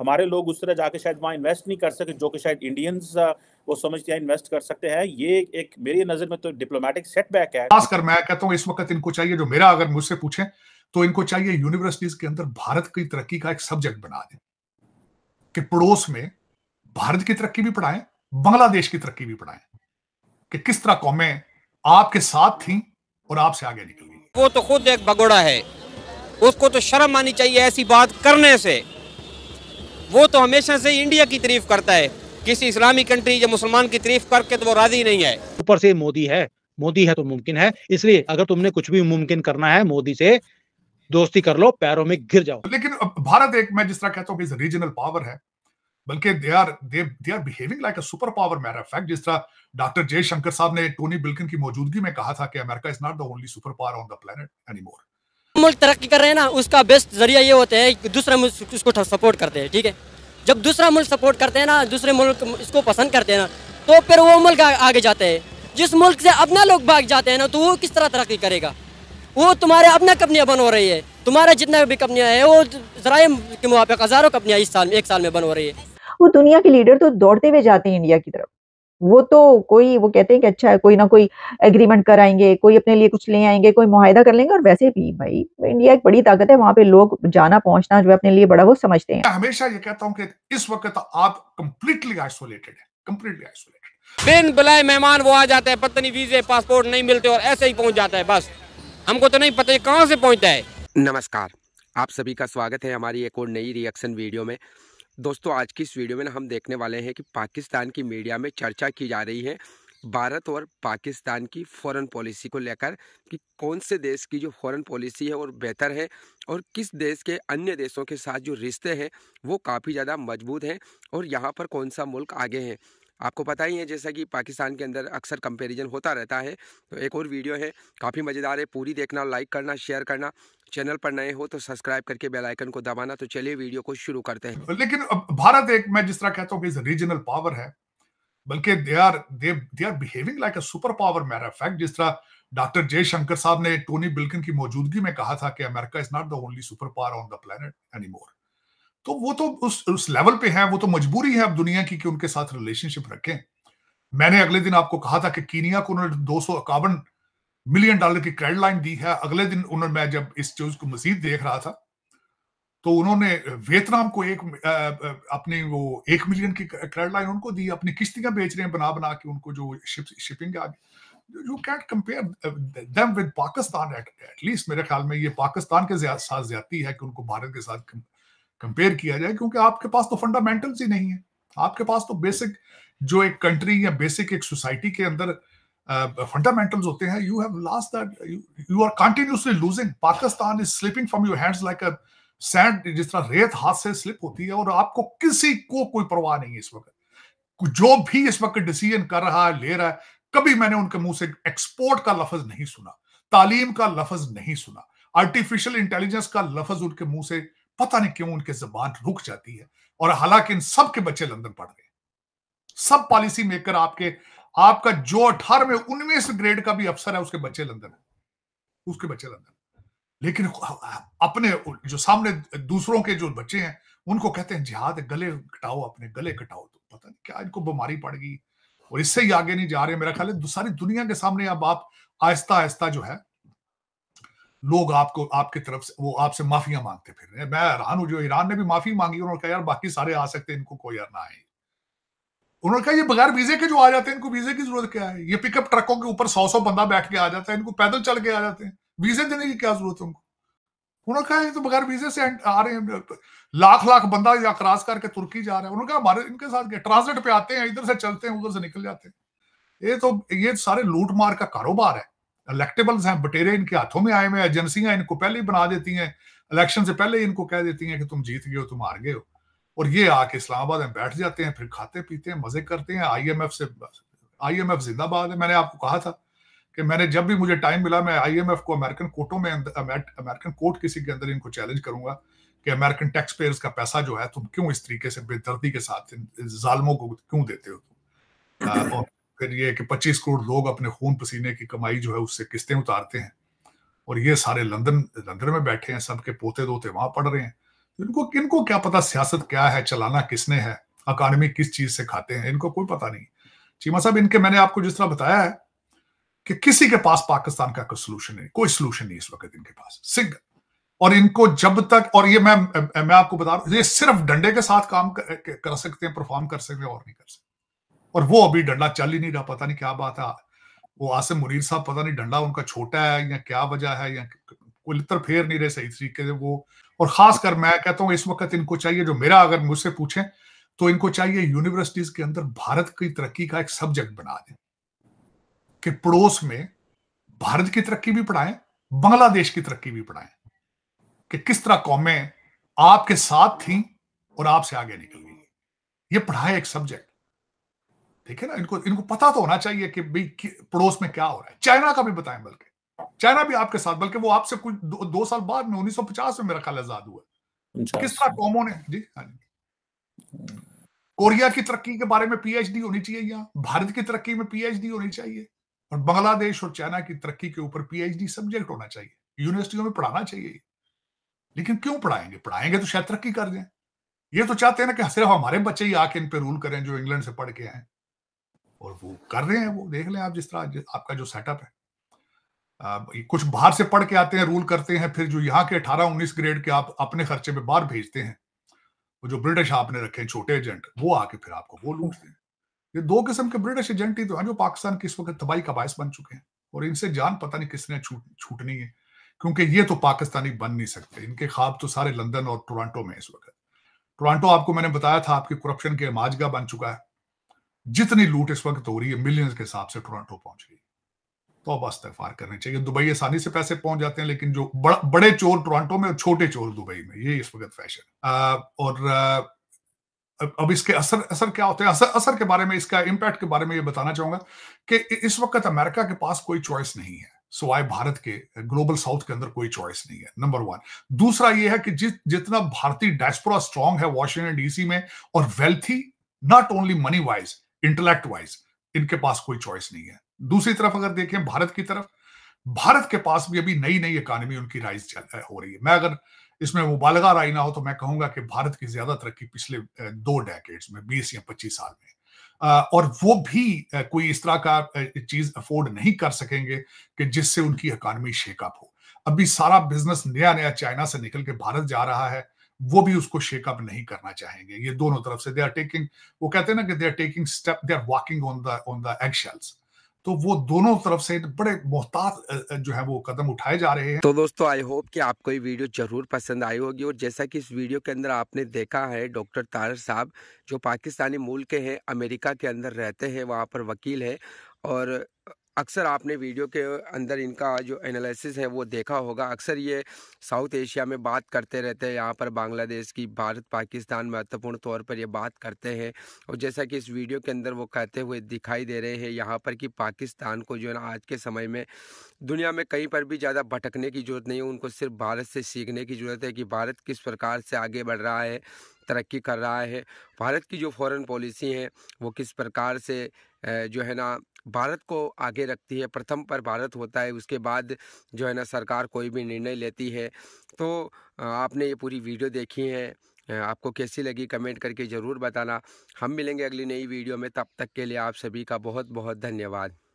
हमारे लोग उस तरह जाके शायद वहाँ इन्वेस्ट नहीं कर सके जो कि शायद इंडियंस वो समझते हैं इन्वेस्ट कर सकते हैं ये एक मेरी नजर में तो डिप्लोमेटिक सेटबैक है खासकर मैं कहता हूँ इस वक्त इनको चाहिए जो मेरा अगर मुझसे पूछे तो इनको चाहिए यूनिवर्सिटीज के अंदर भारत की तरक्की का एक सब्जेक्ट बना दें कि पड़ोस में भारत की तरक्की भी पढ़ाएं बांग्लादेश की तरक्की भी पढ़ाएं कि किस तरह कौमें आपके साथ थी और आपसे आगे निकल गई वो तो खुद एक भगोड़ा है उसको तो शर्म आनी चाहिए ऐसी बात करने से वो तो हमेशा से इंडिया की तारीफ करता है किसी इस्लामी कंट्री या मुसलमान की तारीफ करके तो वो राजी नहीं है ऊपर से मोदी है मोदी है तो मुमकिन है इसलिए अगर तुमने कुछ भी मुमकिन करना है मोदी से दोस्ती कर लो पैरों में गिर जाओ लेकिन भारत एक मैं जिस तरह कहता हूँ रीजनल पावर है बल्कि they are they they are behaving like a super power matter fact जिस तरह डॉक्टर जयशंकर साहब ने टोनी बिल्किन की मौजूदगी में कहा था कि America is not the only super power on the planet anymore मुल्क तरक्की कर रहे हैं ना उसका बेस्ट जरिया ये होता है कि दूसरा मुल्क उसको सपोर्ट करते हैं ठीक है थीके? जब दूसरा मुल्क सपोर्ट करते हैं ना दूसरे मुल्क इसको पसंद करते हैं ना तो फिर वो मुल्क आगे जाते हैं जिस मुल्क से अपना लोग भाग जाते हैं ना तो वो किस तरह तरक्की करेगा वो तुम्हारे अपना कंपनियाँ बन हो रही है तुम्हारा जितना भी कंपनियाँ है वो जराए के मुआफ़ हज़ारों कंपनियाँ इस साल में एक साल में बन हो रही है वो दुनिया के लीडर तो दौड़ते हुए जाते हैं इंडिया की तरफ वो तो कोई वो कहते हैं कि अच्छा है कोई ना कोई एग्रीमेंट कराएंगे कोई अपने लिए कुछ ले आएंगे कोई माहिदा कर लेंगे और वैसे भी भाई इंडिया एक बड़ी ताकत है वहां पे लोग जाना पहुंचना जो है अपने लिए बड़ा वो समझते हैं हमेशा ये कहता हूँ कि इस वक्त तो आप कम्प्लीटली आइसोलेटेड है कम्प्लीटली आइसोलेटेड बिन बुलाए मेहमान वो आ जाता है पता नहीं वीजे पासपोर्ट नहीं मिलते और ऐसे ही पहुंच जाता है बस हमको तो नहीं पता कहाँ से पहुंचता है नमस्कार आप सभी का स्वागत है हमारी एक और नई रिएक्शन वीडियो में दोस्तों आज की इस वीडियो में हम देखने वाले हैं कि पाकिस्तान की मीडिया में चर्चा की जा रही है भारत और पाकिस्तान की फॉरेन पॉलिसी को लेकर कि कौन से देश की जो फॉरेन पॉलिसी है और बेहतर है और किस देश के अन्य देशों के साथ जो रिश्ते हैं वो काफ़ी ज़्यादा मजबूत हैं और यहाँ पर कौन सा मुल्क आगे हैं आपको पता ही है जैसा कि पाकिस्तान के अंदर अक्सर कंपेरिजन होता रहता है तो एक और वीडियो है काफ़ी मज़ेदार है पूरी देखना लाइक करना शेयर करना चैनल पर नए हो तो सब्सक्राइब करके बेल आइकन को दबाना तो चलिए वीडियो को शुरू करते हैं लेकिन भारत एक मैं जिस तरह कहता हूँ रीजनल पावर है बल्कि they are they they are behaving like a super power matter fact जिस तरह डॉक्टर जयशंकर साहब ने टोनी बिल्किन की मौजूदगी में कहा था कि America is not the only super power on the planet anymore तो वो तो उस उस लेवल पे है वो तो मजबूरी है अब दुनिया की कि उनके साथ रिलेशनशिप रखें मैंने अगले दिन आपको कहा था कि कीनिया को उन्होंने दो मिलियन डॉलर की क्रेडिट लाइन दी है अगले दिन उन्होंने मैं जब इस चीज को मजीद देख रहा था तो उन्होंने वियतनाम को एक अपने वो एक मिलियन की क्रेडिट लाइन उनको दी अपनी किश्तियां बेच रहे हैं बना बना के उनको जो शिप, शिपिंग आ गई you can't compare them with Pakistan at least मेरे ख्याल में ये पाकिस्तान के साथ ज्यादा है कि उनको भारत के साथ कंपेयर किया जाए क्योंकि आपके पास तो फंडामेंटल्स ही नहीं है आपके पास तो बेसिक जो एक कंट्री या बेसिक एक सोसाइटी के अंदर फंडामेंटल्स uh, होते हैं you have last that you are continuously losing Pakistan is slipping from your hands like a sand जिस तरह रेत हाथ से स्लिप होती है और आपको किसी को कोई परवाह नहीं है इस वक्त जो भी इस वक्त डिसीजन कर रहा है ले रहा है कभी मैंने उनके मुंह से एक्सपोर्ट का लफज नहीं सुना तालीम का लफज नहीं सुना आर्टिफिशियल इंटेलिजेंस का लफज उनके मुंह से पता नहीं क्यों उनके जबान रुक जाती है और हालांकि इन सब के बच्चे लंदन पढ़ गए सब पॉलिसी मेकर आपके आपका जो अठारहवें उन्नीस ग्रेड का भी अफसर है उसके बच्चे लंदन है उसके बच्चे लंदन लेकिन अपने जो सामने दूसरों के जो बच्चे हैं उनको कहते हैं जिहाद गले कटाओ अपने गले कटाओ तो पता नहीं क्या इनको बीमारी पड़ गई और इससे ही आगे नहीं जा रहे मेरा ख्याल है सारी दुनिया के सामने अब आप आहिस्ता आहिस्ता जो है लोग आपको आपकी तरफ से वो आपसे माफिया मांगते फिर रहे मैं हैरान हूं जो ईरान ने भी माफी मांगी उन्होंने कहा यार बाकी सारे आ सकते हैं इनको कोई यार ना आए उन्होंने कहा ये बगैर वीजे के जो आ जाते हैं इनको वीजे की जरूरत क्या है ये पिकअप ट्रकों के ऊपर सौ सौ बंदा बैठ के आ जाता है इनको पैदल चल के आ जाते हैं वीजे देने की क्या जरूरत है उनको उन्होंने कहा ये तो बगैर वीजे से आ रहे हैं लाख लाख बंदा या क्रॉस करके तुर्की जा रहे हैं उन्होंने कहा हमारे इनके साथ ट्रांसलेट पे आते हैं इधर से चलते हैं उधर से निकल जाते हैं ये तो ये सारे लूट मार का कारोबार है इलेक्टेबल्स हैं बटेरे इनके हाथों में आए हुए एजेंसियां इनको पहले ही बना देती हैं इलेक्शन से पहले ही इनको कह देती हैं कि तुम जीत गए हो तुम हार गए हो और ये आके इस्लामाबाद में बैठ जाते हैं फिर खाते पीते हैं मजे करते हैं आईएमएफ से आईएमएफ जिंदाबाद है मैंने आपको कहा था कि मैंने जब भी मुझे टाइम मिला मैं आईएमएफ को अमेरिकन कोर्टों में अमेरिकन कोर्ट किसी के अंदर इनको चैलेंज करूंगा कि अमेरिकन टैक्स पेयर्स का पैसा जो है तुम क्यों इस तरीके से बेदर्दी के साथ जालमों को क्यों देते हो तुम और फिर ये कि पच्चीस करोड़ लोग अपने खून पसीने की कमाई जो है उससे किस्तें उतारते हैं और ये सारे लंदन लंदन में बैठे हैं सबके पोते दोते वहां पढ़ रहे हैं तो इनको किनको क्या पता सियासत क्या है चलाना किसने है अकानमी किस चीज से खाते हैं इनको कोई पता नहीं चीमा साहब इनके मैंने आपको जिस तरह बताया है कि किसी के पास पाकिस्तान का कोई सोल्यूशन नहीं कोई सोल्यूशन नहीं इस वक्त इनके पास सिंह और इनको जब तक और ये मैं मैं आपको बता रहा हूं ये सिर्फ डंडे के साथ काम कर, कर सकते हैं परफॉर्म कर सकते हैं और नहीं कर सकते और वो अभी डंडा चल ही नहीं रहा पता नहीं क्या बात है वो आसिम मुनीर साहब पता नहीं डंडा उनका छोटा है या क्या वजह है या कोई लितर फेर नहीं रहे सही तरीके से वो और खासकर मैं कहता हूँ इस वक्त इनको चाहिए जो मेरा अगर मुझसे पूछे तो इनको चाहिए यूनिवर्सिटीज के अंदर भारत की तरक्की का एक सब्जेक्ट बना दें कि पड़ोस में भारत की तरक्की भी पढ़ाएं बांग्लादेश की तरक्की भी पढ़ाएं कि किस तरह कौमें आपके साथ थी और आपसे आगे निकल गई ये पढ़ाए एक सब्जेक्ट देखिए ना इनको इनको पता तो होना चाहिए कि भाई पड़ोस में क्या हो रहा है चाइना का भी बताएं बल्कि चाइना भी आपके साथ बल्कि वो आपसे कुछ दो, दो साल बाद में 1950 में मेरा ख्याल आजाद हुआ अच्छा, किस तरह अच्छा। कॉमो ने जी हाँ जी कोरिया की तरक्की के बारे में पीएचडी होनी चाहिए यहाँ भारत की तरक्की में पीएचडी होनी चाहिए और बांग्लादेश और चाइना की तरक्की के ऊपर पीएचडी सब्जेक्ट होना चाहिए यूनिवर्सिटियों में पढ़ाना चाहिए लेकिन क्यों पढ़ाएंगे पढ़ाएंगे तो शायद तरक्की कर दें ये तो चाहते हैं ना कि सिर्फ हमारे बच्चे ही आके इन पे रूल करें जो इंग्लैंड से पढ़ के आए और वो कर रहे हैं वो देख लें आप जिस तरह आपका जो सेटअप है आ, कुछ बाहर से पढ़ के आते हैं रूल करते हैं फिर जो यहाँ के अठारह उन्नीस ग्रेड के आप अपने खर्चे पे बाहर भेजते हैं वो जो ब्रिटिश आपने रखे हैं छोटे एजेंट वो आके फिर आपको वो लूटते हैं ये दो किस्म के ब्रिटिश एजेंट ही तो हैं जो पाकिस्तान की इस वक्त तबाही का बायस बन चुके हैं और इनसे जान पता नहीं किसने छूट छूटनी है क्योंकि ये तो पाकिस्तानी बन नहीं सकते इनके ख्वाब तो सारे लंदन और टोरंटो में इस वक्त टोरंटो आपको मैंने बताया था आपके करप्शन के माजगा बन चुका है जितनी लूट इस वक्त हो रही है मिलियंस के हिसाब से टोरंटो पहुंच गई तो अब अस्तफार करने चाहिए दुबई आसानी से पैसे पहुंच जाते हैं लेकिन जो बड़, बड़े चोर टोरंटो में और छोटे चोर दुबई में ये इस वक्त फैशन और आ, अब इसके असर असर क्या होते हैं असर असर के बारे में इसका इम्पैक्ट के बारे में ये बताना चाहूंगा कि इस वक्त अमेरिका के पास कोई चॉइस नहीं है सोए भारत के ग्लोबल साउथ के अंदर कोई चॉइस नहीं है नंबर वन दूसरा यह है कि जि, जितना भारतीय डायस्पोरा स्ट्रांग है वॉशिंगटन डीसी में और wealthy not only money wise intellect wise इनके पास कोई चॉइस नहीं है दूसरी तरफ अगर देखें भारत की तरफ भारत के पास भी अभी नई नई इकानमी उनकी राइज हो रही है मैं अगर इसमें मुबालगा राय ना हो तो मैं कहूंगा कि भारत की ज्यादा तरक्की पिछले दो डेकेड्स में बीस या पच्चीस साल में और वो भी कोई इस तरह का चीज अफोर्ड नहीं कर सकेंगे कि जिससे उनकी इकानमी शेकअप हो अभी सारा बिजनेस नया नया चाइना से निकल के भारत जा रहा है वो भी उसको शेकअप नहीं करना चाहेंगे ये दोनों तरफ से दे आर टेकिंग वो कहते हैं ना कि they are taking step they are walking on the on the egg shells तो वो दोनों तरफ से बड़े मोहतात जो है वो कदम उठाए जा रहे हैं तो दोस्तों आई होप कि आपको ये वीडियो जरूर पसंद आई होगी और जैसा कि इस वीडियो के अंदर आपने देखा है डॉक्टर तारर साहब जो पाकिस्तानी मूल के हैं अमेरिका के अंदर रहते हैं वहाँ पर वकील है और अक्सर आपने वीडियो के अंदर इनका जो एनालिसिस है वो देखा होगा अक्सर ये साउथ एशिया में बात करते रहते हैं यहाँ पर बांग्लादेश की भारत पाकिस्तान महत्वपूर्ण तौर पर ये बात करते हैं और जैसा कि इस वीडियो के अंदर वो कहते हुए दिखाई दे रहे हैं यहाँ पर कि पाकिस्तान को जो है ना आज के समय में दुनिया में कहीं पर भी ज़्यादा भटकने की ज़रूरत नहीं है उनको सिर्फ भारत से सीखने की ज़रूरत है कि भारत किस प्रकार से आगे बढ़ रहा है तरक्की कर रहा है भारत की जो फॉरेन पॉलिसी है वो किस प्रकार से जो है ना भारत को आगे रखती है प्रथम पर भारत होता है उसके बाद जो है ना सरकार कोई भी निर्णय लेती है तो आपने ये पूरी वीडियो देखी है आपको कैसी लगी कमेंट करके ज़रूर बताना हम मिलेंगे अगली नई वीडियो में तब तक के लिए आप सभी का बहुत बहुत धन्यवाद